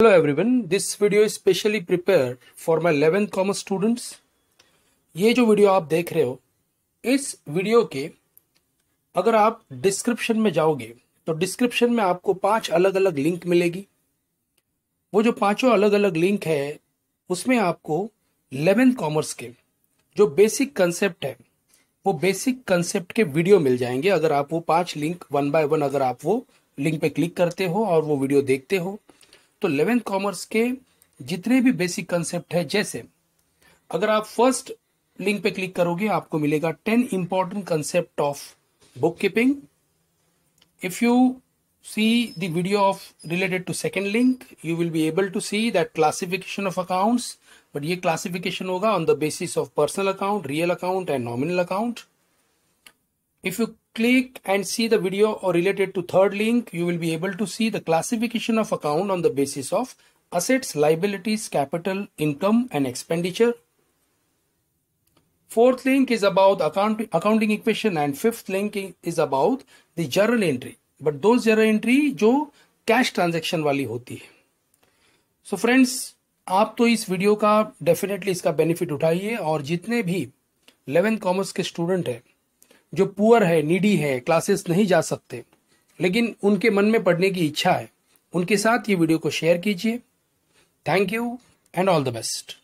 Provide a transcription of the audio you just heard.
Hello everyone, this video is specially prepared for my 11th commerce students. ये जो video आप देख रहे हो इस वीडियो के अगर आप डिस्क्रिप्शन में जाओगे तो डिस्क्रिप्शन में आपको पांच अलग अलग लिंक मिलेगी वो जो पांचों अलग अलग लिंक है उसमें आपको 11th कॉमर्स के जो बेसिक कंसेप्ट है वो बेसिक कंसेप्ट के वीडियो मिल जाएंगे अगर आप वो पांच लिंक वन बाय वन अगर आप वो लिंक पे क्लिक करते हो और वो वीडियो देखते हो तो इलेवेंथ कॉमर्स के जितने भी बेसिक कंसेप्ट है जैसे अगर आप फर्स्ट लिंक पे क्लिक करोगे आपको मिलेगा ten important concept of book keeping if you see the video of related to second link you will be able to see that classification of account but ये classification होगा on the basis of personal account real account and nominal account If you click and see the video or related to third link, you will be able to see the classification of account on the basis of assets, liabilities, capital, income and expenditure. Fourth link is about account, accounting equation and fifth link is about the journal entry. But those journal entry jo cash transaction wali hoti hai. so friends, आप तो इस video का definitely इसका benefit उठाइए और जितने भी 11th commerce के स्टूडेंट हैं जो पुअर है नीडी है क्लासेस नहीं जा सकते लेकिन उनके मन में पढ़ने की इच्छा है उनके साथ ये वीडियो को शेयर कीजिए thank you and all the best